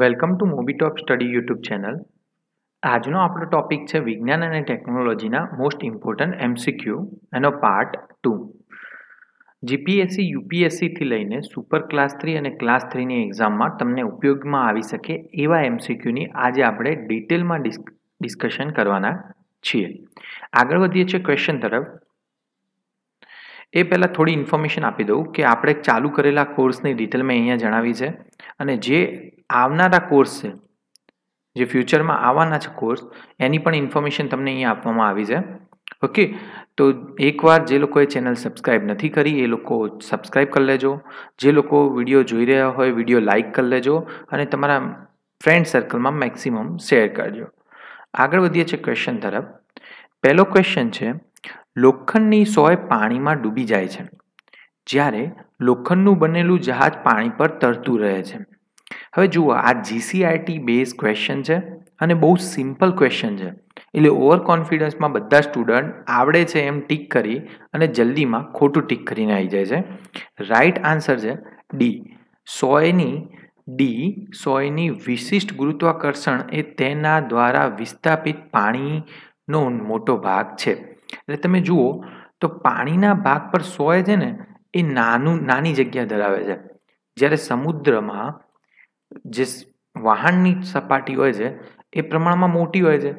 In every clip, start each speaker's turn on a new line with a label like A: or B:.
A: welcome to movie top study YouTube channel આજનો આપણો topic છે વિજ્ઞાન અને ટેકનોલોજીના મોસ્ટ ઇમ્પોર્ટન્ટ એમસીક્યુ એનો પાર્ટ ટુ જીપીએસસી યુપીએસસીથી લઈને સુપર ક્લાસ થ્રી અને ક્લાસ થ્રીની એક્ઝામમાં તમને ઉપયોગમાં આવી શકે એવા એમસીક્યુની આજે આપણે ડિટેલમાં ડિસ્કશન કરવાના છીએ આગળ વધીએ છીએ ક્વેશ્ચન તરફ એ પહેલાં થોડી ઇન્ફોર્મેશન આપી દઉં કે આપણે ચાલુ કરેલા કોર્સની ડિટેલ મેં અહીંયા જણાવી છે અને જે આવનારા કોર્સ છે જે ફ્યુચરમાં આવવાના છે કોર્સ એની પણ ઇન્ફોર્મેશન તમને અહીંયા આપવામાં આવી છે ઓકે તો એકવાર જે લોકોએ ચેનલ સબસ્ક્રાઈબ નથી કરી એ લોકો સબસ્ક્રાઈબ કરી લેજો જે લોકો વિડીયો જોઈ રહ્યા હોય વિડીયો લાઇક કરી લેજો અને તમારા ફ્રેન્ડ સર્કલમાં મેક્સિમમ શેર કરજો આગળ વધીએ છીએ ક્વેશ્ચન તરફ પહેલો ક્વેશ્ચન છે લોખંડની સોય પાણીમાં ડૂબી જાય છે જ્યારે લોખંડનું બનેલું જહાજ પાણી પર તરતું રહે છે હવે જુઓ આ જીસીઆઈટી બેઝ ક્વેશ્ચન છે અને બહુ સિમ્પલ ક્વેશ્ચન છે એટલે ઓવર કોન્ફિડન્સમાં બધા સ્ટુડન્ટ આવડે છે એમ ટીક કરી અને જલ્દીમાં ખોટું ટીક કરીને આવી જાય છે રાઈટ આન્સર છે ડી સોયની ડી સોયની વિશિષ્ટ ગુરુત્વાકર્ષણ એ તેના દ્વારા વિસ્થાપિત પાણીનો મોટો ભાગ છે એટલે તમે જુઓ તો પાણીના ભાગ પર સોય છે ને એ નાનું નાની જગ્યા ધરાવે છે જ્યારે સમુદ્રમાં જે વાહનની સપાટી હોય છે એ પ્રમાણમાં મોટી હોય છે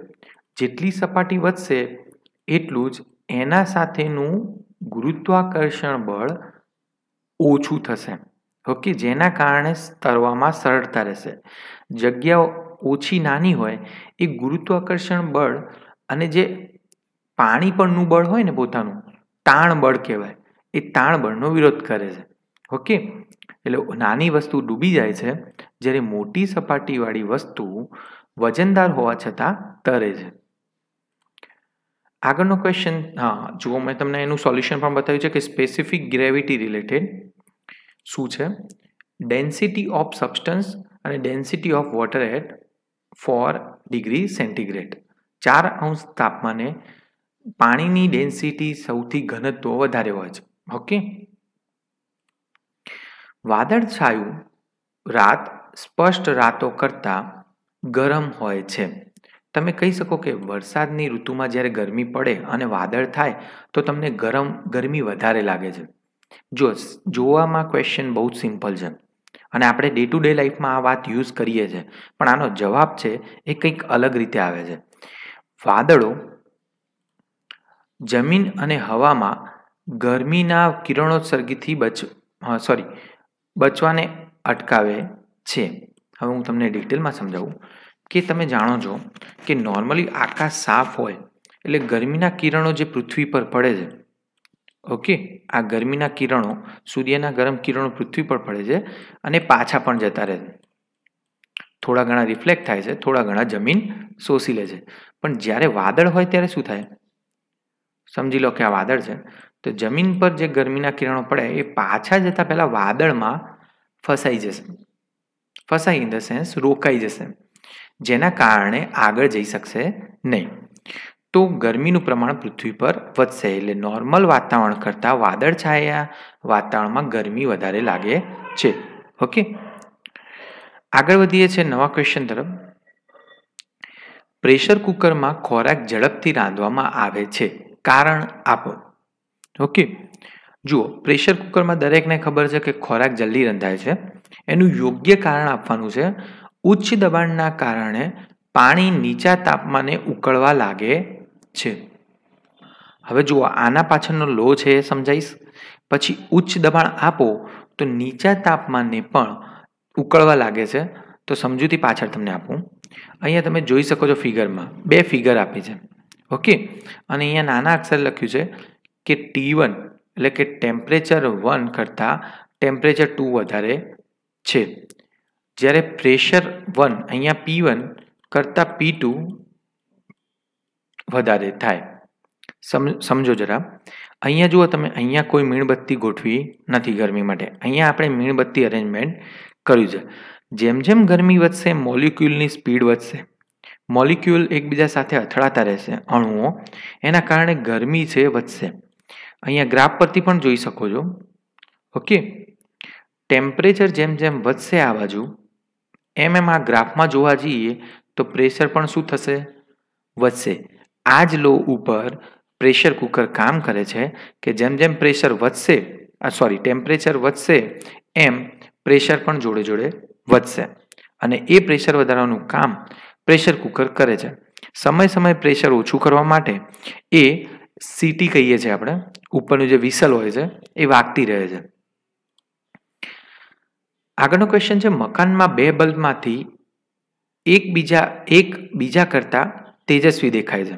A: જેટલી સપાટી વધશે એટલું જ એના સાથેનું ગુરુત્વાકર્ષણ બળ ઓછું થશે ઓકે જેના કારણે તરવામાં સરળતા રહેશે જગ્યાઓ ઓછી નાની હોય એ ગુરુત્વાકર્ષણ બળ અને જે પાણી પરનું બળ હોય ને પોતાનું તાણ બળ કહેવાય એ તાણ બળનો વિરોધ કરે છે ઓકે એટલે નાની વસ્તુ ડૂબી જાય છે જ્યારે મોટી સપાટીવાળી વસ્તુ વજનદાર હોવા છતાં તરે છે આગળનો ક્વેશ્ચન હા જુઓ મેં તમને એનું સોલ્યુશન પણ બતાવ્યું છે કે સ્પેસિફિક ગ્રેવિટી રિલેટેડ શું છે ડેન્સિટી ઓફ સબસ્ટન્સ અને density of water at four degree centigrade ચાર અંશ તાપમાને પાણીની ડેન્સિટી સૌથી ઘનત્વ વધારે હોય છે ઓકે વાદળ છાયું રાત સ્પષ્ટ રાતો કરતાં ગરમ હોય છે તમે કહી શકો કે વરસાદની ઋતુમાં જ્યારે ગરમી પડે અને વાદળ થાય તો તમને ગરમ ગરમી વધારે લાગે છે જો જોવામાં ક્વેશ્ચન બહુ જ સિમ્પલ છે અને આપણે ડે ટુ ડે લાઈફમાં આ વાત યુઝ કરીએ છીએ પણ આનો જવાબ છે એ કંઈક અલગ રીતે આવે છે વાદળો જમીન અને હવામાં ગરમીના કિરણોત્સર્ગથી બચ સોરી બચવાને અટકાવે છે હવે હું તમને ડિટેલમાં સમજાવું કે તમે જાણો છો કે નોર્મલી આકાશ સાફ હોય એટલે ગરમીના કિરણો જે પૃથ્વી પર પડે છે ઓકે આ ગરમીના કિરણો સૂર્યના ગરમ કિરણો પૃથ્વી પર પડે છે અને પાછા પણ જતા રહે છે થોડા ઘણા રિફ્લેક્ટ થાય છે થોડા ઘણા જમીન શોષી લે છે પણ જ્યારે વાદળ હોય ત્યારે શું થાય સમજી લો કે આ વાદળ છે તો જમીન પર જે ગરમીના કિરણો પડે એ પાછા જતા પહેલાં વાદળમાં ફસાઈ જશે ફસાઈ ઇન ધ સેન્સ રોકાઈ જશે જેના કારણે આગળ જઈ શકશે નહીં તો ગરમીનું પ્રમાણ પૃથ્વી પર વધશે એટલે નોર્મલ વાતાવરણ કરતાં વાદળછાયા વાતાવરણમાં ગરમી વધારે લાગે છે ઓકે આગળ વધીએ છીએ નવા ક્વેશ્ચન તરફ પ્રેશર કુકરમાં ખોરાક ઝડપથી રાંધવામાં આવે છે કારણ આપો ઓકે જુઓ પ્રેશર કુકરમાં દરેકને ખબર છે કે ખોરાક જલ્દી રંધાય છે એનું યોગ્ય કારણ આપવાનું છે ઉચ્ચ દબાણના કારણે પાણી નીચા તાપમાને ઉકળવા લાગે છે હવે જુઓ આના પાછળનો લો છે એ સમજાઈશ પછી ઉચ્ચ દબાણ આપો તો નીચા તાપમાને પણ ઉકળવા લાગે છે તો સમજૂતી પાછળ તમને આપું અહીંયા તમે જોઈ શકો છો ફિગરમાં બે ફિગર આપી છે ओके અને અહીંયા નાના અક્ષર લખ્યું છે કે t1 એટલે કે ટેમ્પરેચર 1 કરતા ટેમ્પરેચર 2 વધારે છે જ્યારે પ્રેશર 1 અહીંયા p1 કરતા p2 વધારે થાય સમજો જરા અહીંયા જો તમે અહીંયા કોઈ મીણબત્તી ગોઠવી નથી ગરમી માટે અહીંયા આપણે મીણબત્તી અરેન્જમેન્ટ કર્યું છે જેમ જેમ ગરમી વધશે મોલેક્યુલની સ્પીડ વધશે મોલિક્યુલ એકબીજા સાથે અથડાતા રહેશે અણુઓ એના કારણે ગરમી છે વધશે અહીંયા ગ્રાફ પરથી પણ જોઈ શકો છો ઓકે ટેમ્પરેચર જેમ જેમ વધશે આ બાજુ એમ એમ આ ગ્રાફમાં જોવા જઈએ તો પ્રેશર પણ શું થશે વધશે આ જ લો ઉપર પ્રેશર કુકર કામ કરે છે કે જેમ જેમ પ્રેશર વધશે સોરી ટેમ્પરેચર વધશે એમ પ્રેશર પણ જોડે જોડે વધશે અને એ પ્રેશર વધારવાનું કામ પ્રેશર કુકર કરે છે સમય સમય પ્રેશર ઓછું કરવા માટે એ સીટી કહીએ છીએ આપણે ઉપરનું જે વિસલ હોય છે એ વાગતી રહે છે આગળનો ક્વેશ્ચન છે મકાનમાં બે બલ્બમાંથી એકબીજા એક બીજા કરતાં તેજસ્વી દેખાય છે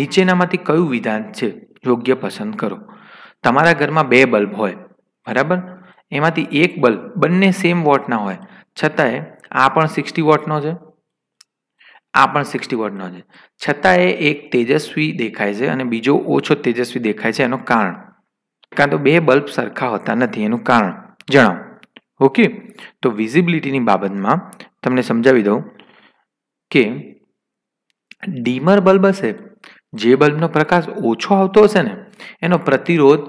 A: નીચેનામાંથી કયું વિધાન છે યોગ્ય પસંદ કરો તમારા ઘરમાં બે બલ્બ હોય બરાબર એમાંથી એક બલ્બ બંને સેમ વોટના હોય છતાંય આ પણ સિક્સટી વોટનો છે આ પણ સિક્સટી વોટનો છે છતાં એ એક તેજસ્વી દેખાય છે અને બીજો ઓછો તેજસ્વી દેખાય છે એનું કારણ કાં તો બે બલ્બ સરખા હોતા નથી એનું કારણ જણાવો ઓકે તો વિઝિબિલિટીની બાબતમાં તમને સમજાવી દઉં કે ડીમર બલ્બ હશે જે બલ્બનો પ્રકાશ ઓછો આવતો હશે ને એનો પ્રતિરોધ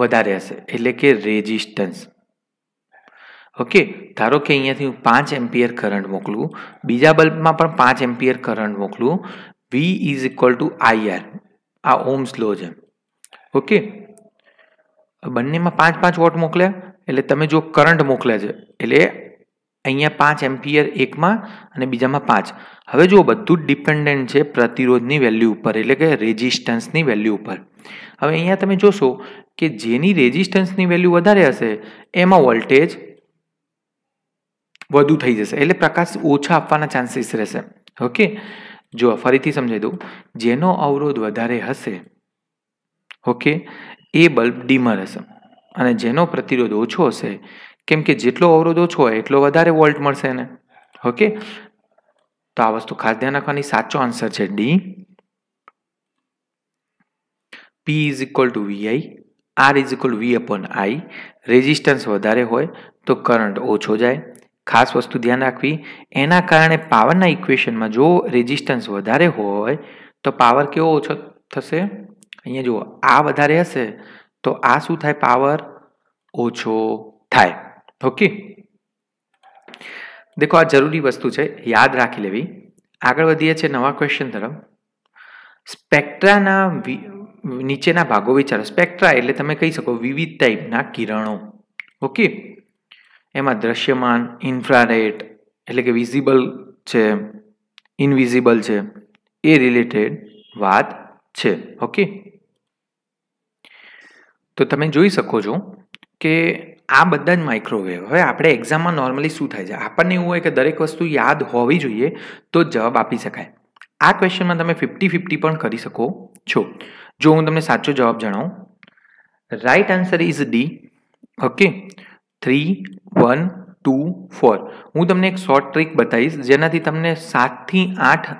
A: વધારે હશે એટલે કે રેઝિસ્ટન્સ ઓકે ધારો કે અહીંયાથી હું પાંચ એમ્પિયર કરંટ મોકલું બીજા બલ્બમાં પણ પાંચ એમ્પિયર કરંટ મોકલું V is equal to IR આ ઓમ્સ લો છે ઓકે બંનેમાં પાંચ પાંચ વોટ મોકલ્યા એટલે તમે જો કરંટ મોકલ્યા છે એટલે અહીંયા પાંચ એમ્પિયર એકમાં અને બીજામાં પાંચ હવે જો બધું જ ડિપેન્ડન્ટ છે પ્રતિરોધની વેલ્યુ ઉપર એટલે કે રેઝિસ્ટન્સની વેલ્યુ ઉપર હવે અહીંયા તમે જોશો કે જેની રેઝિસ્ટન્સની વેલ્યુ વધારે હશે એમાં વોલ્ટેજ વધુ થઈ જશે એટલે પ્રકાશ ઓછા આપવાના ચાન્સીસ રહેશે ઓકે જો ફરીથી સમજાવી દઉં જેનો અવરોધ વધારે હશે ઓકે એ બલ્બ ડીમર હશે અને જેનો પ્રતિરોધ ઓછો હશે કેમ કે જેટલો અવરોધ ઓછો હોય એટલો વધારે વોલ્ટ મળશે એને ઓકે તો આ વસ્તુ ખાસ ધ્યાન રાખવાની સાચો આન્સર છે D P is equal to VI R is equal V upon I resistance વધારે હોય તો કરંટ ઓછો જાય ખાસ વસ્તુ ધ્યાન રાખવી એના કારણે પાવરના ઇક્વેશનમાં જો રેઝિસ્ટન્સ વધારે હોય તો પાવર કેવો ઓછો થશે અહીંયા જુઓ આ વધારે હશે તો આ શું થાય પાવર ઓછો થાય ઓકે દેખો આ જરૂરી વસ્તુ છે યાદ રાખી લેવી આગળ વધીએ છીએ નવા ક્વેશ્ચન તરફ સ્પેક્ટ્રાના નીચેના ભાગો વિચારો સ્પેક્ટ્રા એટલે તમે કહી શકો વિવિધ ટાઈપના કિરણો ઓકે એમાં દ્રશ્યમાન ઇન્ફ્રારેટ એટલે કે વિઝિબલ છે ઇનવિઝિબલ છે એ રિલેટેડ વાત છે ઓકે તો તમે જોઈ શકો છો કે આ બધા જ માઇક્રોવેવ હવે આપણે એક્ઝામમાં નોર્મલી શું થાય છે આપણને એવું હોય કે દરેક વસ્તુ યાદ હોવી જોઈએ તો જવાબ આપી શકાય આ ક્વેશ્ચનમાં તમે ફિફ્ટી ફિફ્ટી પણ કરી શકો છો જો હું તમને સાચો જવાબ જણાવું right answer is D okay three one two four હું તમને એક શોર્ટ ટ્રીક બતાવીશ જેનાથી તમને સાતથી આઠ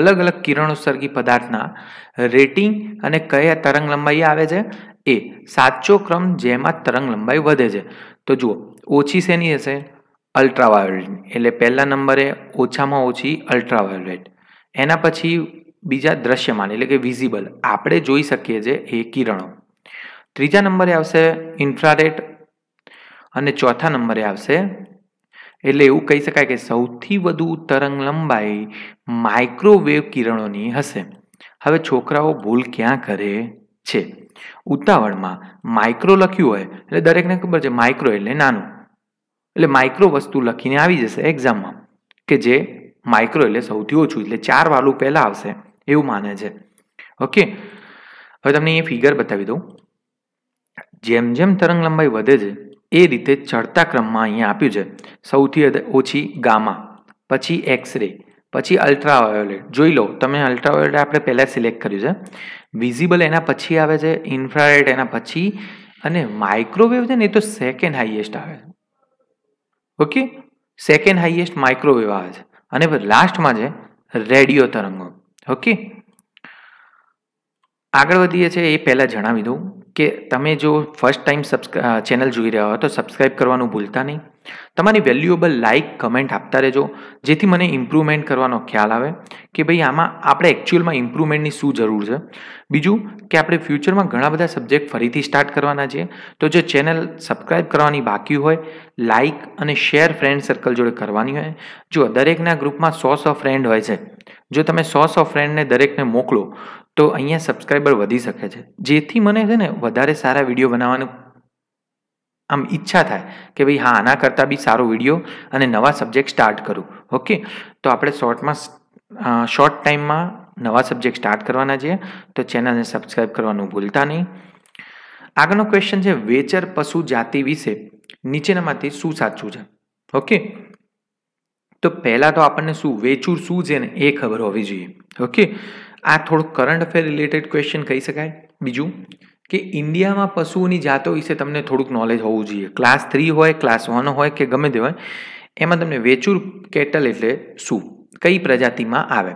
A: અલગ અલગ કિરણોત્સર્ગી પદાર્થના રેટિંગ અને કયા તરંગ લંબાઈ આવે છે એ સાચો ક્રમ જેમાં તરંગ લંબાઈ વધે છે તો જુઓ ઓછી શેની હશે અલ્ટ્રાવાયોલેટ એટલે પહેલા નંબરે ઓછામાં ઓછી અલ્ટ્રાવાયોલેટ એના પછી બીજા દ્રશ્યમાન એટલે કે વિઝિબલ આપણે જોઈ શકીએ છીએ એ કિરણો ત્રીજા નંબરે આવશે ઇન્ફ્રારેટ અને ચોથા નંબરે આવશે એટલે એવું કહી શકાય કે સૌથી વધુ તરંગ લંબાઈ માઇક્રોવેવ કિરણોની હશે હવે છોકરાઓ ભૂલ ક્યાં કરે છે ઉતાવળમાં માઇક્રો લખ્યું હોય એટલે દરેકને ખબર છે માઇક્રો એટલે નાનું એટલે માઇક્રો વસ્તુ લખીને આવી જશે એક્ઝામમાં કે જે માઇક્રો એટલે સૌથી ઓછું એટલે ચાર વાલું પહેલાં આવશે એવું માને છે ઓકે હવે તમને એ ફિગર બતાવી દઉં જેમ જેમ તરંગ લંબાઈ વધે છે એ રીતે ચડતા ક્રમમાં અહીંયા આપ્યું છે સૌથી ઓછી ગામા પછી એક્સ રે પછી અલ્ટ્રાવાયોલેટ જોઈ લો તમે અલ્ટ્રાવાયોલેટ આપણે પહેલાં સિલેક્ટ કર્યું છે વિઝિબલ એના પછી આવે છે ઇન્ફ્રારેડ એના પછી અને માઇક્રોવેવ છે ને એ તો સેકન્ડ હાઈએસ્ટ આવે છે ઓકે સેકન્ડ હાઈએસ્ટ માઇક્રોવેવ આવે છે અને લાસ્ટમાં છે રેડિયો તરંગો ઓકે આગળ વધીએ છે એ પહેલાં જણાવી દઉં કે તમે જો ફર્સ્ટ ટાઈમ ચેનલ જોઈ રહ્યા હો તો સબસ્ક્રાઈબ કરવાનું ભૂલતા નહીં તમારી વેલ્યુએબલ લાઇક કમેન્ટ આપતા રહેજો જેથી મને ઇમ્પ્રુવમેન્ટ કરવાનો ખ્યાલ આવે કે ભાઈ આમાં આપણે એકચ્યુઅલમાં ઇમ્પ્રુવમેન્ટની શું જરૂર છે બીજું કે આપણે ફ્યુચરમાં ઘણા બધા સબ્જેક્ટ ફરીથી સ્ટાર્ટ કરવાના છે તો જે ચેનલ સબસ્ક્રાઈબ કરવાની બાકી હોય લાઇક અને શેર ફ્રેન્ડ સર્કલ જોડે કરવાની હોય જો દરેકના ગ્રુપમાં સો સો ફ્રેન્ડ હોય છે જો તમે સો સો ફ્રેન્ડને દરેકને મોકલો તો અહીંયા સબસ્ક્રાઈબર વધી શકે છે જેથી મને છે ને વધારે સારા વિડીયો બનાવવાનું આમ ઈચ્છા થાય કે ભાઈ હા આના કરતાં બી સારો વિડીયો અને નવા સબ્જેક્ટ સ્ટાર્ટ કરું ઓકે તો આપણે શોર્ટમાં શોર્ટ ટાઈમમાં નવા સબ્જેક્ટ સ્ટાર્ટ કરવાના છે તો ચેનલને સબસ્ક્રાઈબ કરવાનું ભૂલતા નહીં આગળનો ક્વેશ્ચન છે વેચર પશુ જાતિ વિશે નીચેનામાંથી શું સાચું છે ઓકે તો પહેલાં તો આપણને શું વેચુર શું છે ને એ ખબર હોવી જોઈએ ઓકે આ થોડું કરંટ અફેર રિલેટેડ ક્વેશ્ચન કહી શકાય બીજું કે ઇન્ડિયામાં પશુઓની જાતો વિશે તમને થોડુંક નોલેજ હોવું જોઈએ ક્લાસ થ્રી હોય ક્લાસ વન હોય કે ગમે તે હોય એમાં તમને વેચુર કેટલ એટલે શું કઈ પ્રજાતિમાં આવે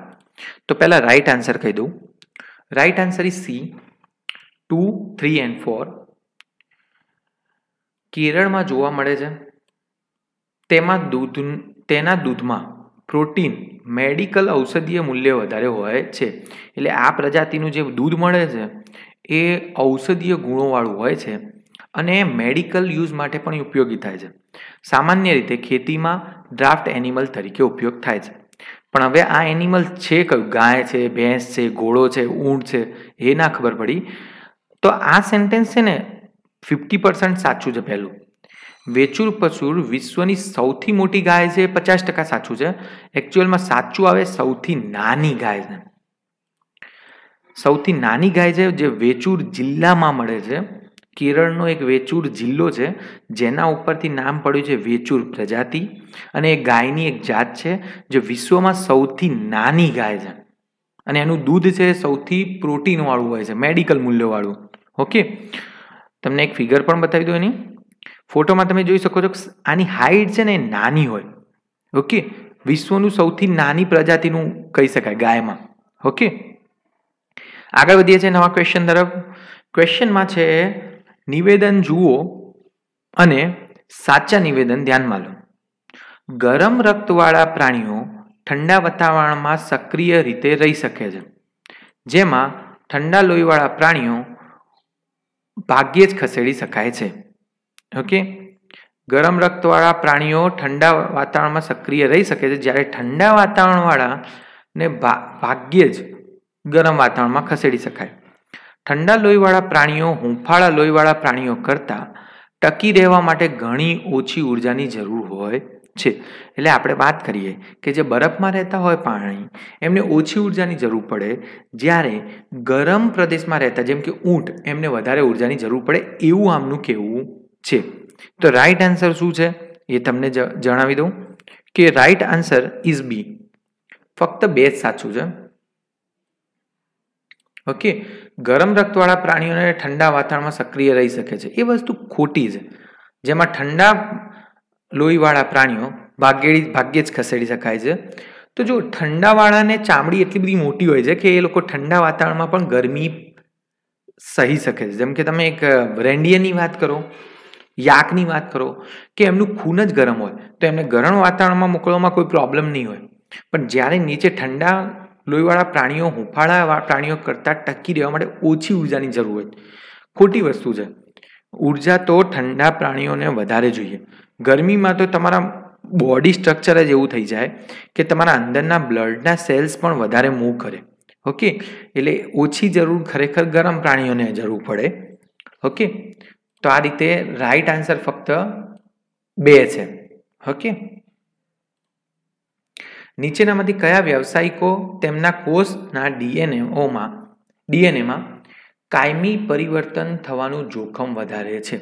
A: તો પહેલાં રાઈટ આન્સર કહી દઉં right answer is C two three and four કેરળમાં જોવા મળે છે તેમાં દૂધ તેના દૂધમાં પ્રોટીન મેડિકલ ઔષધીય મૂલ્ય વધારે હોય છે એટલે આ પ્રજાતિનું જે દૂધ મળે છે એ ઔષધીય ગુણોવાળું હોય છે અને મેડિકલ યુઝ માટે પણ ઉપયોગી થાય છે સામાન્ય રીતે ખેતીમાં ડ્રાફ્ટ એનિમલ તરીકે ઉપયોગ થાય છે પણ હવે આ એનિમલ છે કયું ગાય છે ભેંસ છે ઘોડો છે ઊંટ છે એ ના ખબર પડી તો આ સેન્ટેન્સ છે ને ફિફ્ટી પર્સન્ટ સાચું છે પહેલું વેચુર પશુર વિશ્વની સૌથી મોટી ગાય છે પચાસ ટકા સાચું છે એકચ્યુઅલમાં સાચું આવે સૌથી નાની ગાય છે સૌથી નાની ગાય છે જે વેચુર જિલ્લામાં મળે છે કેરળનો એક વેચુર જિલ્લો છે જેના ઉપરથી નામ પડ્યું છે વેચુર પ્રજાતિ અને એ ગાયની એક જાત છે જે વિશ્વમાં સૌથી નાની ગાય છે અને એનું દૂધ છે સૌથી પ્રોટીનવાળું હોય છે મેડિકલ મૂલ્યવાળું ઓકે તમને એક ફિગર પણ બતાવી દો એની ફોટોમાં તમે જોઈ શકો છો આની હાઇટ છે ને નાની હોય ઓકે વિશ્વનું સૌથી નાની પ્રજાતિનું કહી શકાય ગાયમાં ઓકે આગળ વધીએ છીએ નવા ક્વેશ્ચન તરફ ક્વેશ્ચનમાં છે નિવેદન જુઓ અને સાચા નિવેદન ધ્યાનમાં લો ગરમ રક્તવાળા પ્રાણીઓ ઠંડા વાતાવરણમાં સક્રિય રીતે રહી શકે છે જેમાં ઠંડા લોહીવાળા પ્રાણીઓ ભાગ્યે જ ખસેડી શકાય છે ઓકે ગરમ રક્તવાળા પ્રાણીઓ ઠંડા વાતાવરણમાં સક્રિય રહી શકે છે જ્યારે ઠંડા વાતાવરણવાળાને ભાગ્યે જ ગરમ વાતાવરણમાં ખસેડી શકાય ઠંડા લોહીવાળા પ્રાણીઓ હૂંફાળા લોહીવાળા પ્રાણીઓ કરતાં ટકી રહેવા માટે ઘણી ઓછી ઉર્જાની જરૂર હોય છે એટલે આપણે વાત કરીએ કે જે બરફમાં રહેતા હોય પાણી એમને ઓછી ઉર્જાની જરૂર પડે જ્યારે ગરમ પ્રદેશમાં રહેતા જેમ કે ઊંટ એમને વધારે ઉર્જાની જરૂર પડે એવું આમનું કહેવું છે તો રાઈટ આન્સર શું છે એ તમને જણાવી દઉં કે રાઈટ આન્સર ઇઝ બી ફક્ત બે જ સાચું છે ઓકે ગરમ રક્તવાળા પ્રાણીઓને ઠંડા વાતાવરણમાં સક્રિય રહી શકે છે એ વસ્તુ ખોટી છે જેમાં ઠંડા લોહીવાળા પ્રાણીઓ ભાગ્યે ભાગ્યે જ ખસેડી શકાય છે તો જો ઠંડાવાળાને ચામડી એટલી બધી મોટી હોય છે કે એ લોકો ઠંડા વાતાવરણમાં પણ ગરમી સહી શકે છે જેમ કે તમે એક રેન્ડિયરની વાત કરો યાકની વાત કરો કે એમનું ખૂન જ ગરમ હોય તો એમને ગરમ વાતાવરણમાં મોકલવામાં કોઈ પ્રોબ્લેમ નહીં હોય પણ જ્યારે નીચે ઠંડા લોહીવાળા પ્રાણીઓ હુંફાળા પ્રાણીઓ કરતાં ટકી રહેવા માટે ઓછી ઉર્જાની જરૂર હોય ખોટી વસ્તુ છે ઉર્જા તો ઠંડા પ્રાણીઓને વધારે જોઈએ ગરમીમાં તો તમારા બોડી સ્ટ્રક્ચર જ એવું થઈ જાય કે તમારા અંદરના બ્લડના સેલ્સ પણ વધારે મૂવ કરે ઓકે એટલે ઓછી જરૂર ખરેખર ગરમ પ્રાણીઓને જરૂર પડે ઓકે તો આ રીતે રાઈટ આન્સર ફક્ત બે છે ઓકે નીચેનામાંથી કયા વ્યવસાયિકો તેમના કોષના ડીએનએઓમાં ડીએનએમાં કાયમી પરિવર્તન થવાનું જોખમ વધારે છે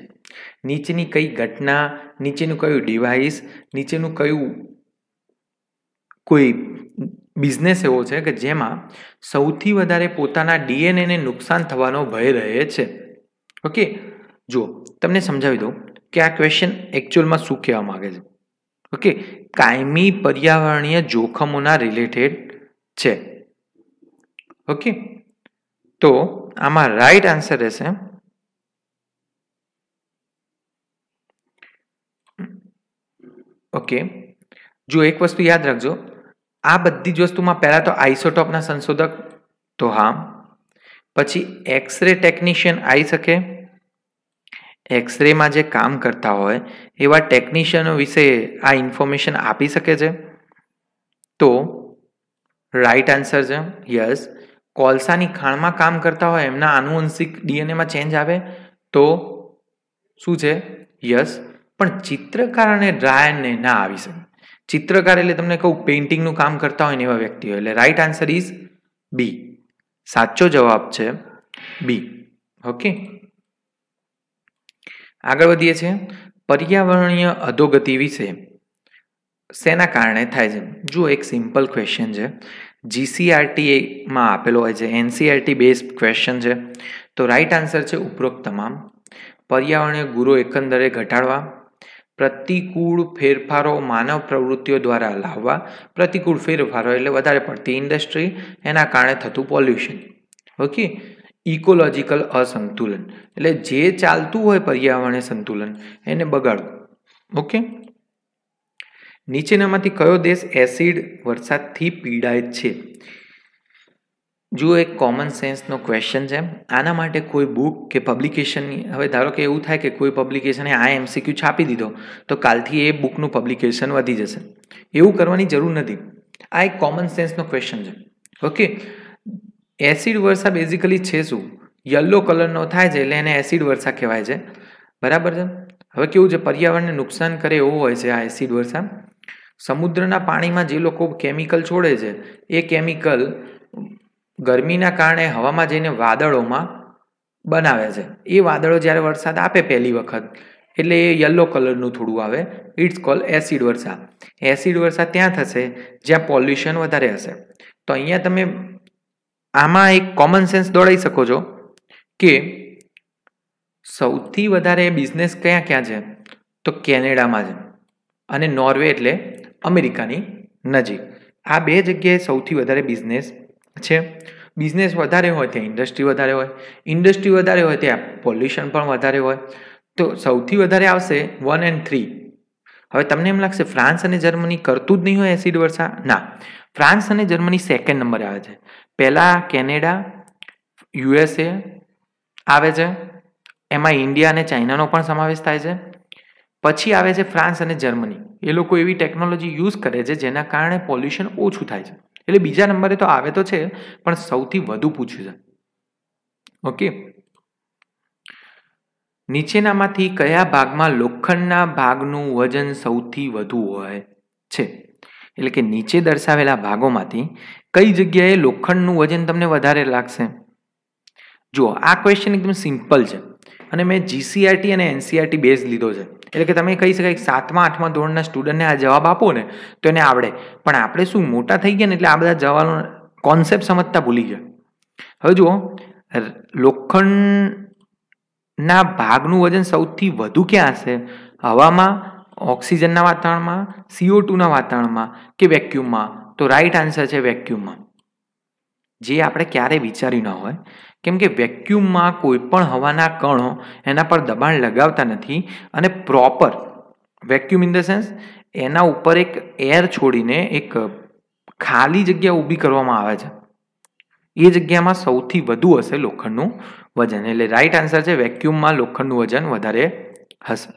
A: નીચેની કઈ ઘટના નીચેનું કયું ડિવાઇસ નીચેનું કયું કોઈ બિઝનેસ એવો છે કે જેમાં સૌથી વધારે પોતાના ડીએનએને નુકસાન થવાનો ભય રહે છે ઓકે જુઓ તમને સમજાવી દઉં કે આ ક્વેશ્ચન એકચ્યુઅલમાં શું કહેવા માગે છે ઓકે કાયમી પર્યાવરણીય જોખમોના રિલેટેડ છે ઓકે તો આમાં રાઈટ આન્સર રહેશે ઓકે જો એક વસ્તુ યાદ રાખજો આ બધી જ વસ્તુમાં પહેલાં તો આઇસોટોપના સંશોધક તો હા પછી એક્સરે ટેકનિશિયન આવી શકે એક્સરેમાં જે કામ કરતા હોય એવા ટેકનિશિયનો વિશે આ ઇન્ફોર્મેશન આપી શકે છે તો રાઈટ આન્સર છે યસ કોલસાની ખાણમાં કામ કરતા હોય એમના આનુવંશિક ડીએનએમાં ચેન્જ આવે તો શું છે યસ પણ ચિત્રકાર અને ડ્રાયનને ના આવી શકે ચિત્રકાર એટલે તમને કહું પેઇન્ટિંગનું કામ કરતા હોય ને એવા વ્યક્તિઓ એટલે રાઇટ આન્સર ઇઝ બી સાચો જવાબ છે બી ઓકે આગળ વધીએ છીએ પર્યાવરણીય અધોગતિ વિશે શેના કારણે થાય છે જો એક સિમ્પલ ક્વેશ્ચન છે જીસીઆરટીમાં આપેલો હોય છે એનસીઆરટી બેઝ ક્વેશ્ચન છે તો રાઈટ આન્સર છે ઉપરોક્ત તમામ પર્યાવરણીય ગુરો એકંદરે ઘટાડવા પ્રતિકૂળ ફેરફારો માનવ પ્રવૃત્તિઓ દ્વારા લાવવા પ્રતિકૂળ ફેરફારો એટલે વધારે પડતી ઇન્ડસ્ટ્રી એના કારણે થતું પોલ્યુશન ઓકે ઇકોલોજીકલ અસંતુલન એટલે જે ચાલતું હોય પર્યાવરણીય સંતુલન એને બગાડવું ઓકે નીચેનામાંથી કયો દેશ એસિડ વરસાદથી પીડાય છે જુઓ એક કોમન સેન્સનો ક્વેશ્ચન છે આના માટે કોઈ બુક કે પબ્લિકેશનની હવે ધારો કે એવું થાય કે કોઈ પબ્લિકેશને આ એમસીક્યુ છાપી દીધો તો કાલથી એ બુકનું પબ્લિકેશન વધી જશે એવું કરવાની જરૂર નથી આ એક કોમન સેન્સનો ક્વેશ્ચન છે ઓકે એસિડ વર્ષા બેઝિકલી છે શું યલો કલરનો થાય છે એટલે એને એસિડ વર્ષા કહેવાય છે બરાબર છે હવે કેવું છે પર્યાવરણને નુકસાન કરે એવું હોય છે આ એસિડ વર્ષા સમુદ્રના પાણીમાં જે લોકો કેમિકલ છોડે છે એ કેમિકલ ગરમીના કારણે હવામાં જઈને વાદળોમાં બનાવે છે એ વાદળો જ્યારે વરસાદ આપે પહેલી વખત એટલે એ યલો કલરનું થોડું આવે ઇટ્સ કોલ એસિડ વર્ષા એસિડ વર્ષા ત્યાં થશે જ્યાં પોલ્યુશન વધારે હશે તો અહીંયા તમે આમાં એક કોમન સેન્સ દોડાવી શકો છો કે સૌથી વધારે બિઝનેસ ક્યાં ક્યાં છે તો કેનેડામાં છે અને નોર્વે એટલે અમેરિકાની નજીક આ બે જગ્યાએ સૌથી વધારે બિઝનેસ છે બિઝનેસ વધારે હોય ત્યાં ઇન્ડસ્ટ્રી વધારે હોય ઇન્ડસ્ટ્રી વધારે હોય ત્યાં પોલ્યુશન પણ વધારે હોય તો સૌથી વધારે આવશે વન એન્ડ થ્રી હવે તમને એમ લાગશે ફ્રાન્સ અને જર્મની કરતું જ નહીં હોય એસિડ વર્ષા ના ફ્રાન્સ અને જર્મની સેકન્ડ નંબરે આવે છે પહેલાં કેનેડા યુએસએ આવે છે એમાં ઇન્ડિયા અને ચાઇનાનો પણ સમાવેશ થાય છે પછી આવે છે ફ્રાન્સ અને જર્મની એ લોકો એવી ટેકનોલોજી યુઝ કરે છે જેના કારણે પોલ્યુશન ઓછું થાય છે એટલે બીજા નંબરે તો આવે તો છે પણ સૌથી વધુ પૂછ્યું છે ઓકે નીચેનામાંથી કયા ભાગમાં લોખંડના ભાગનું વજન સૌથી વધુ હોય છે એટલે કે નીચે દર્શાવેલા ભાગોમાંથી કઈ જગ્યાએ લોખંડનું વજન તમને વધારે લાગશે જુઓ આ ક્વેશ્ચન એકદમ સિમ્પલ છે અને મેં જીસીઆરટી અને એનસીઆરટી બેઝ લીધો છે એટલે કે તમે કહી શકાય સાતમા આઠમા ધોરણના સ્ટુડન્ટને આ જવાબ આપો ને તો એને આવડે પણ આપણે શું મોટા થઈ ગયા ને એટલે આ બધા જવાનો કોન્સેપ્ટ સમજતા ભૂલી ગયા હવે જુઓ લોખંડના ભાગનું વજન સૌથી વધુ ક્યાં હશે હવામાં ઓક્સિજનના વાતાવરણમાં સીઓટુના વાતાવરણમાં કે વેક્યુમમાં તો રાઈટ આન્સર છે વેક્યુમમાં જે આપણે ક્યારેય વિચાર્યું ન હોય કેમ કે વેક્યુમમાં કોઈ પણ હવાના કણો એના પર દબાણ લગાવતા નથી અને proper vacuum in the sense એના ઉપર એક એર છોડીને એક ખાલી જગ્યા ઊભી કરવામાં આવે છે એ જગ્યામાં સૌથી વધુ હશે લોખંડનું વજન એટલે રાઈટ આન્સર છે વેક્યુમમાં લોખંડનું વજન વધારે હશે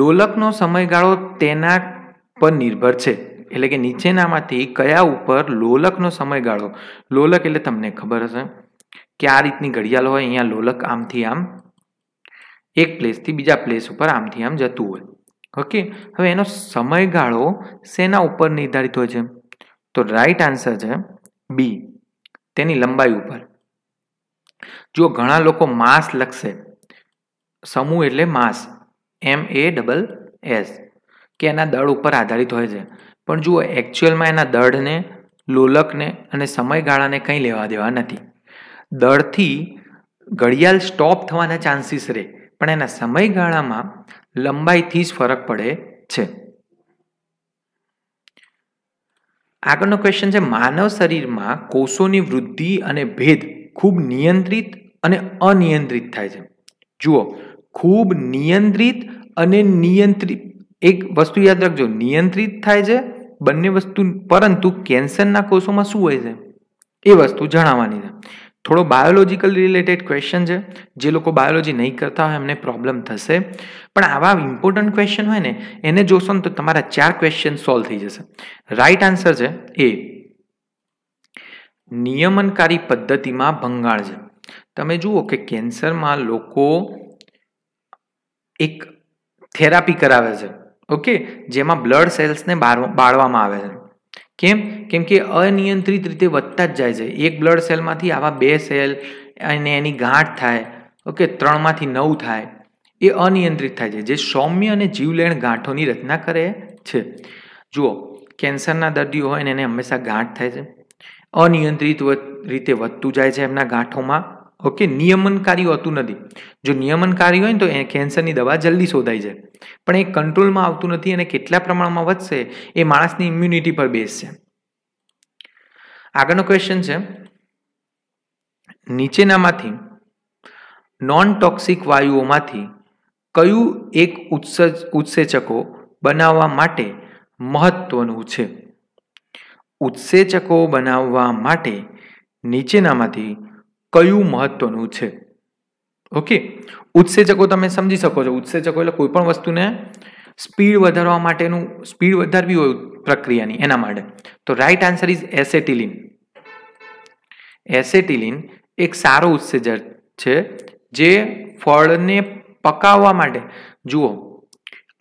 A: લોલકનો સમયગાળો તેના પર નિર્ભર છે એટલે કે નીચેનામાંથી કયા ઉપર લોલકનો સમયગાળો લોલક એટલે તમને ખબર હશે કે આ રીતની ઘડિયાળ હોય અહીંયા લોલક આમથી આમ એક પ્લેસથી બીજા પ્લેસ ઉપર આમથી આમ જતું હોય ઓકે હવે એનો સમયગાળો શેના ઉપર નિર્ધારિત હોય છે તો રાઈટ આન્સર છે બી તેની લંબાઈ ઉપર જો ઘણા લોકો માસ લખશે સમૂહ એટલે માસ એમ એ ડબલ એસ કે એના દળ ઉપર આધારિત હોય છે પણ જુઓ એકચ્યુઅલમાં એના દળને લોલકને અને સમયગાળાને કંઈ લેવા દેવા નથી દળથી ઘડિયાળ સ્ટોપ થવાના ચાન્સીસ રહે પણ એના સમયગાળામાં લંબાઈથી જ ફરક પડે છે આગળનો ક્વેશ્ચન છે માનવ શરીરમાં કોષોની વૃદ્ધિ અને ભેદ ખૂબ નિયંત્રિત અને અનિયંત્રિત થાય છે જુઓ ખૂબ નિયંત્રિત અને નિયંત્રિત એક વસ્તુ યાદ રાખજો નિયંત્રિત થાય છે બંને વસ્તુ પરંતુ કેન્સરના કોષોમાં શું હોય છે એ વસ્તુ જણાવવાની છે થોડો બાયોલોજીકલ રિલેટેડ ક્વેશ્ચન છે જે લોકો બાયોલોજી નહીં કરતા હોય એમને પ્રોબ્લેમ થશે પણ આવા ઇમ્પોર્ટન્ટ ક્વેશ્ચન હોય ને એને જોશો ને તો તમારા ચાર ક્વેશ્ચન સોલ્વ થઈ જશે રાઈટ આન્સર છે એ નિયમનકારી પદ્ધતિમાં ભંગાળ છે તમે જુઓ કે કેન્સરમાં લોકો એક થેરાપી કરાવે છે ઓકે જેમાં બ્લડ સેલ્સને બાળવામાં આવે છે કેમ કેમ કે અનિયંત્રિત રીતે વધતા જ જાય છે એક બ્લડ સેલમાંથી આવા બે સેલ અને એની ગાંઠ થાય ઓકે ત્રણમાંથી નવ થાય એ અનિયંત્રિત થાય છે જે સૌમ્ય અને જીવલેણ ગાંઠોની રચના કરે છે જુઓ કેન્સરના દર્દીઓ હોય ને એને હંમેશા ગાંઠ થાય છે અનિયંત્રિત રીતે વધતું જાય છે એમના ગાંઠોમાં ઓકે નિયમનકારી હોતું નથી જો નિયમનકારી હોય ને તો એ કેન્સરની દવા જલ્દી શોધાઈ જાય પણ એ કંટ્રોલમાં આવતું નથી અને કેટલા પ્રમાણમાં વધશે એ માણસની ઇમ્યુનિટી પર બેઝ છે આગળનો ક્વેશ્ચન છે નીચેનામાંથી નોન ટોક્સિક વાયુઓમાંથી કયું એક ઉત્સર્જ ઉત્સેચકો બનાવવા માટે મહત્વનું છે ઉત્સેચકો બનાવવા માટે નીચેનામાંથી કયું મહત્વનું છે ઓકે ઉત્સેચકો તમે સમજી શકો છો ઉત્સેચકો એટલે કોઈ પણ વસ્તુને સ્પીડ વધારવા માટેનું સ્પીડ વધારવી હોય પ્રક્રિયાની એના માટે તો right answer is acetylene acetylene એક સારો ઉત્સેજક છે જે ફળને પકાવવા માટે જુઓ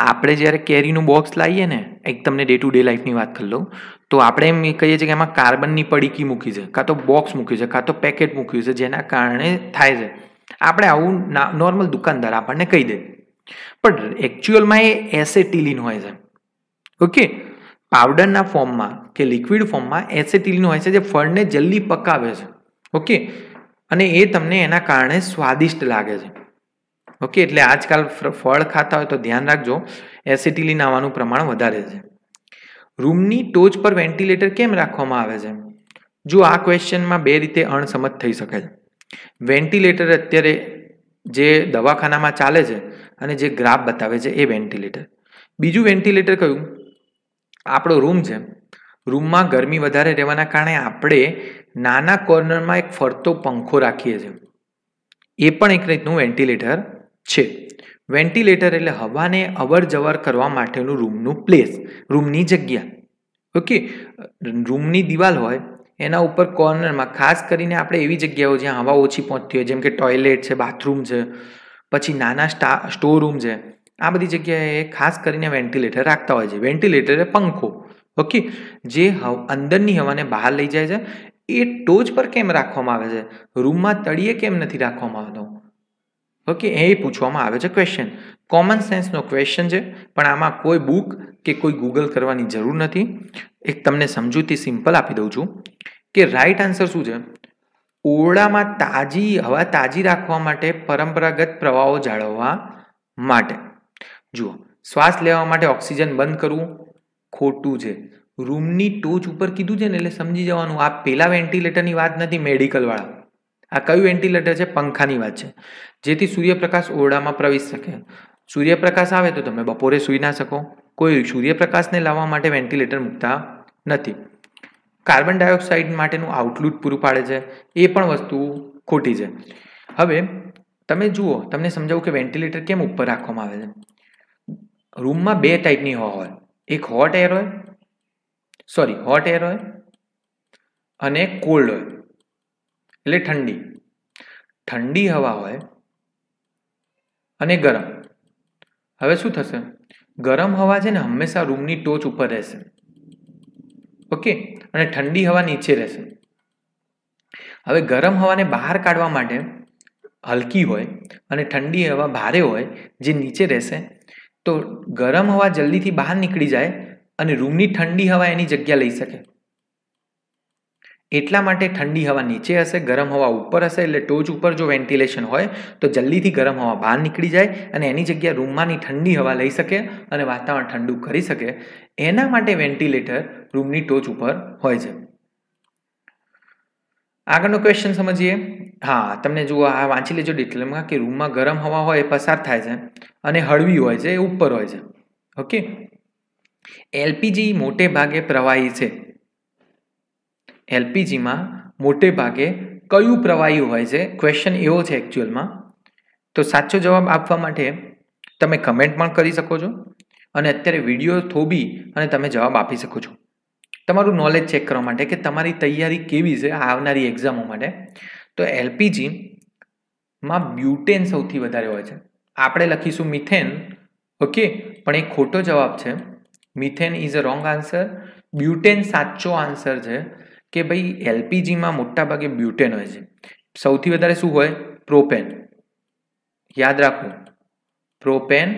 A: આપણે જ્યારે કેરીનું બોક્સ લાવીએ ને એક તમને ડે ટુ ડે લાઈફની વાત કરી લઉં તો આપણે એમ કહીએ છીએ કે એમાં કાર્બનની પડીકી મૂકી છે કાં તો બોક્સ મૂક્યું છે કાં તો પેકેટ મૂક્યું છે જેના કારણે થાય છે આપણે આવું નોર્મલ દુકાનદાર આપણને કહી દે પણ એકચ્યુઅલમાં એ એસેટિલિન હોય છે ઓકે પાવડરના ફોર્મમાં કે લિક્વિડ ફોર્મમાં એસેટિલિન હોય છે જે ફળને જલ્દી પકાવે છે ઓકે અને એ તમને એના કારણે સ્વાદિષ્ટ લાગે છે ઓકે એટલે આજકાલ ફળ ખાતા હોય તો ધ્યાન રાખજો એસિટિલિન આવવાનું પ્રમાણ વધારે છે રૂમની ટોચ પર વેન્ટિલેટર કેમ રાખવામાં આવે છે જો આ ક્વેશ્ચનમાં બે રીતે અણસમજ થઈ શકે છે વેન્ટિલેટર અત્યારે જે દવાખાનામાં ચાલે છે અને જે ગ્રાફ બતાવે છે એ વેન્ટિલેટર બીજું વેન્ટિલેટર કયું આપણો રૂમ છે રૂમમાં ગરમી વધારે રહેવાના કારણે આપણે નાના કોર્નરમાં એક ફરતો પંખો રાખીએ છીએ એ પણ એક રીતનું વેન્ટિલેટર છે વેન્ટિલેટર એટલે હવાને અવર જવર કરવા માટેનું રૂમનું પ્લેસ રૂમની જગ્યા ઓકે રૂમની દિવાલ હોય એના ઉપર કોર્નરમાં ખાસ કરીને આપણે એવી જગ્યાઓ જ્યાં હવા ઓછી પહોંચતી હોય જેમ કે ટોયલેટ છે બાથરૂમ છે પછી નાના સ્ટા સ્ટોર રૂમ છે આ બધી જગ્યાએ ખાસ કરીને વેન્ટિલેટર રાખતા હોય છે વેન્ટિલેટર એ પંખો ઓકે જે હવ અંદરની હવાને બહાર લઈ જાય છે એ ટોચ પર કેમ રાખવામાં આવે છે રૂમમાં તળિયે કેમ નથી રાખવામાં આવતો ઓકે એ પૂછવામાં આવે છે ક્વેશ્ચન કોમન સેન્સનો ક્વેશ્ચન છે પણ આમાં કોઈ બુક કે કોઈ ગૂગલ કરવાની જરૂર નથી એક તમને સમજૂતી સિમ્પલ આપી દઉં છું કે રાઈટ આન્સર શું છે ઓરડામાં તાજી હવા તાજી રાખવા માટે પરંપરાગત પ્રવાહો જાળવવા માટે જુઓ શ્વાસ લેવા માટે ઓક્સિજન બંધ કરવું ખોટું છે રૂમની ટોચ ઉપર કીધું છે ને એટલે સમજી જવાનું આ પેલા વેન્ટિલેટરની વાત નથી મેડિકલવાળા આ કયું વેન્ટિલેટર છે પંખાની વાત છે જેથી સૂર્યપ્રકાશ ઓરડામાં પ્રવેશ શકે સૂર્યપ્રકાશ આવે તો તમે બપોરે સૂઈ ના શકો કોઈ સૂર્યપ્રકાશને લાવવા માટે વેન્ટિલેટર મૂકતા નથી કાર્બન ડાયોક્સાઇડ માટેનું આઉટલુટ પૂરું પાડે છે એ પણ વસ્તુ ખોટી છે હવે તમે જુઓ તમને સમજાવું કે વેન્ટિલેટર કેમ ઉપર રાખવામાં આવે છે રૂમમાં બે ટાઈપની હવા હોય એક હોટ એર હોય સોરી હોટ એર હોય અને કોલ્ડ હોય એટલે ઠંડી ઠંડી હવા હોય અને ગરમ હવે શું થશે ગરમ હવા છે ને હંમેશા રૂમની ટોચ ઉપર રહેશે ઓકે અને ઠંડી હવા નીચે રહેશે હવે ગરમ હવાને બહાર કાઢવા માટે હલકી હોય અને ઠંડી હવા ભારે હોય જે નીચે રહેશે તો ગરમ હવા જલ્દીથી બહાર નીકળી જાય અને રૂમની ઠંડી હવા એની જગ્યા લઈ શકે એટલા માટે ઠંડી હવા નીચે હશે ગરમ હવા ઉપર હશે એટલે ટોચ ઉપર જો વેન્ટિલેશન હોય તો જલ્દીથી ગરમ હવા બહાર નીકળી જાય અને એની જગ્યાએ રૂમમાંની ઠંડી હવા લઈ શકે અને વાતાવરણ ઠંડુ કરી શકે એના માટે વેન્ટિલેટર રૂમની ટોચ ઉપર હોય છે આગળનો ક્વેશ્ચન સમજીએ હા તમને જુઓ આ વાંચી લેજો ડિટેલમાં કે રૂમમાં ગરમ હવા હોય એ પસાર થાય છે અને હળવી હોય છે એ ઉપર હોય છે ઓકે એલપીજી મોટે ભાગે પ્રવાહી છે એલપીજીમાં મોટે ભાગે કયું પ્રવાહી હોય છે ક્વેશ્ચન એવો છે એકચ્યુઅલમાં તો સાચો જવાબ આપવા માટે તમે કમેન્ટ પણ કરી શકો છો અને અત્યારે વિડીયો થોબી અને તમે જવાબ આપી શકો છો તમારું નોલેજ ચેક કરવા માટે કે તમારી તૈયારી કેવી છે આવનારી એક્ઝામો માટે તો એલપીજીમાં બ્યુટેન સૌથી વધારે હોય છે આપણે લખીશું મિથેન ઓકે પણ એ ખોટો જવાબ છે methane is a wrong answer butane સાચો આન્સર છે કે ભાઈ એલપીજીમાં મોટાભાગે બ્યુટેન હોય છે સૌથી વધારે શું હોય પ્રોપેન યાદ રાખવું પ્રોપેન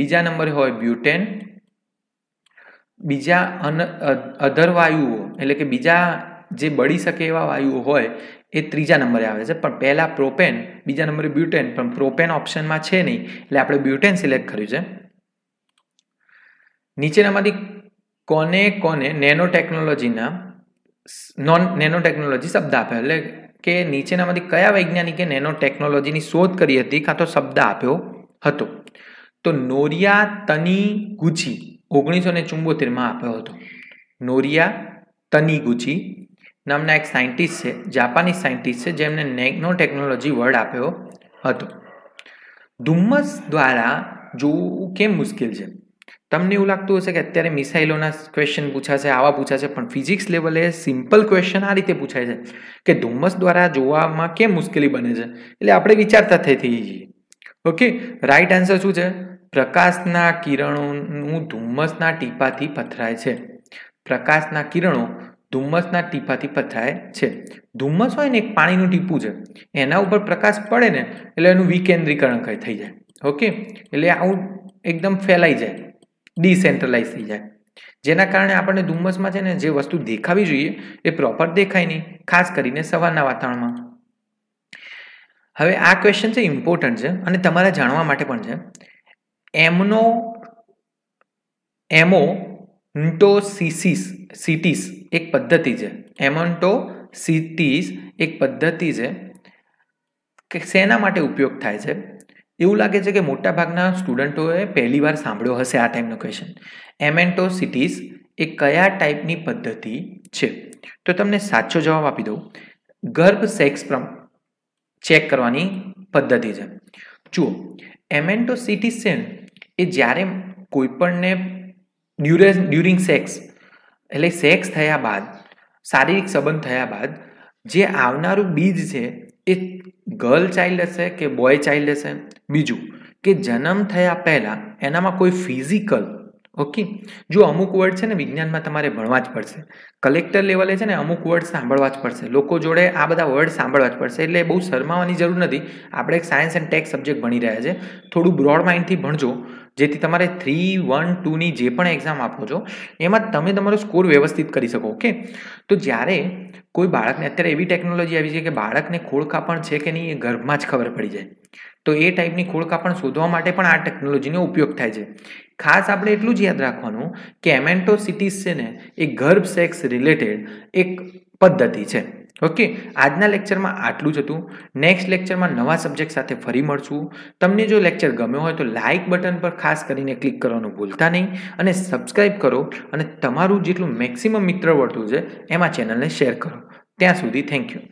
A: બીજા નંબરે હોય બ્યુટેન બીજા અન અધર વાયુઓ એટલે કે બીજા જે બળી શકે એવા વાયુઓ હોય એ ત્રીજા નંબરે આવે છે પણ પહેલાં પ્રોપેન બીજા નંબરે બ્યુટેન પણ પ્રોપેન ઓપ્શનમાં છે નહીં એટલે આપણે બ્યુટેન સિલેક્ટ કર્યું છે નીચેનામાંથી કોને કોને નેનો ટેકનોલોજીના નોન નેનો ટેકનોલોજી શબ્દ આપ્યો એટલે કે નીચેનામાંથી કયા વૈજ્ઞાનિકે નેનો ટેકનોલોજીની શોધ કરી હતી કાં તો શબ્દ આપ્યો હતો તો નોરિયા તની ગુચી ઓગણીસો ને ચુંબોતેરમાં આપ્યો હતો નોરિયા તની ગુચી નામના એક સાયન્ટિસ્ટ છે જાપાનીઝ સાયન્ટિસ્ટ છે જેમને નેનો ટેકનોલોજી વર્ડ આપ્યો હતો ધુમ્મસ દ્વારા જોવું કેમ મુશ્કેલ છે તમને એવું લાગતું હશે કે અત્યારે મિસાઇલોના ક્વેશ્ચન પૂછાશે આવા પૂછાશે પણ ફિઝિક્સ લેવલે સિમ્પલ ક્વેશ્ચન આ રીતે પૂછાય છે કે ધુમ્મસ દ્વારા જોવામાં કેમ મુશ્કેલી બને છે એટલે આપણે વિચારતા થઈ થઈ જઈએ ઓકે રાઈટ આન્સર શું છે પ્રકાશના કિરણોનું ધુમ્મસના ટીપાથી પથરાય છે પ્રકાશના કિરણો ધુમ્મસના ટીપાથી પથરાય છે ધુમ્મસ હોય ને એક પાણીનું ટીપું છે એના ઉપર પ્રકાશ પડે ને એટલે એનું વિકેન્દ્રીકરણ થઈ જાય ઓકે એટલે આવું એકદમ ફેલાઈ જાય ડિસેન્ટ્રલાઇઝ થઈ જાય જેના કારણે આપણને ધુમ્મસમાં છે ને જે વસ્તુ દેખાવી જોઈએ એ પ્રોપર દેખાય નહીં ખાસ કરીને સવારના વાતાવરણમાં હવે આ ક્વેશ્ચન છે ઇમ્પોર્ટન્ટ છે અને તમારે જાણવા માટે પણ છે એમનો એમો ન્ટોસિસિસ સિટીસ એક પદ્ધતિ છે એમોન્ટો સિટીસ એક પદ્ધતિ છે કે શેના માટે ઉપયોગ થાય છે એવું લાગે છે કે મોટાભાગના સ્ટુડન્ટોએ પહેલી વાર સાંભળ્યો હશે આ ટાઈપનો ક્વેશ્ચન એમેન્ટો સિટીઝ એ કયા ટાઈપની પદ્ધતિ છે તો તમને સાચો જવાબ આપી દઉં ગર્ભ સેક્સ ચેક કરવાની પદ્ધતિ છે જુઓ એમેન્ટો સિટીઝ છે એ જ્યારે કોઈપણને ડ્યુરે ડ્યુરિંગ સેક્સ એટલે સેક્સ થયા બાદ શારીરિક સંબંધ થયા બાદ જે આવનારું બીજ છે એ ગર્લ ચાઇલ્ડ હશે કે બોય ચાઇલ્ડ હશે બીજું કે જન્મ થયા પહેલાં એનામાં કોઈ ફિઝિકલ ઓકે જો અમુક વર્ડ છે ને વિજ્ઞાનમાં તમારે ભણવા જ પડશે કલેક્ટર લેવલે છે ને અમુક વર્ડ સાંભળવા જ પડશે લોકો જોડે આ બધા વર્ડ સાંભળવા જ પડશે એટલે બહુ શરમાવાની જરૂર નથી આપણે એક સાયન્સ એન્ડ ટેક્સ સબ્જેક્ટ ભણી રહ્યા છે થોડું બ્રોડ માઇન્ડથી ભણજો જેથી તમારે થ્રી વન ટુની જે પણ એક્ઝામ આપો છો એમાં તમે તમારો સ્કોર વ્યવસ્થિત કરી શકો ઓકે તો જ્યારે કોઈ બાળકને અત્યારે એવી ટેકનોલોજી આવી છે કે બાળકને ખોળખા પણ છે કે નહીં એ ગર્ભમાં જ ખબર પડી જાય તો એ ટાઈપની ખોળકા પણ શોધવા માટે પણ આ ટેકનોલોજીનો ઉપયોગ થાય છે ખાસ આપણે એટલું જ યાદ રાખવાનું કે એમેન્ટો સિટીઝ છે ને એ ગર્ભ સેક્સ રિલેટેડ એક પદ્ધતિ છે ઓકે આજના લેક્ચરમાં આટલું જ હતું નેક્સ્ટ લેક્ચરમાં નવા સબ્જેક્ટ સાથે ફરી મળશું તમને જો લેક્ચર ગમ્યો હોય તો લાઇક બટન પર ખાસ કરીને ક્લિક કરવાનું ભૂલતા નહીં અને સબસ્ક્રાઈબ કરો અને તમારું જેટલું મેક્સિમમ મિત્ર વળતું છે એમાં ચેનલને શેર કરો ત્યાં સુધી થેન્ક યુ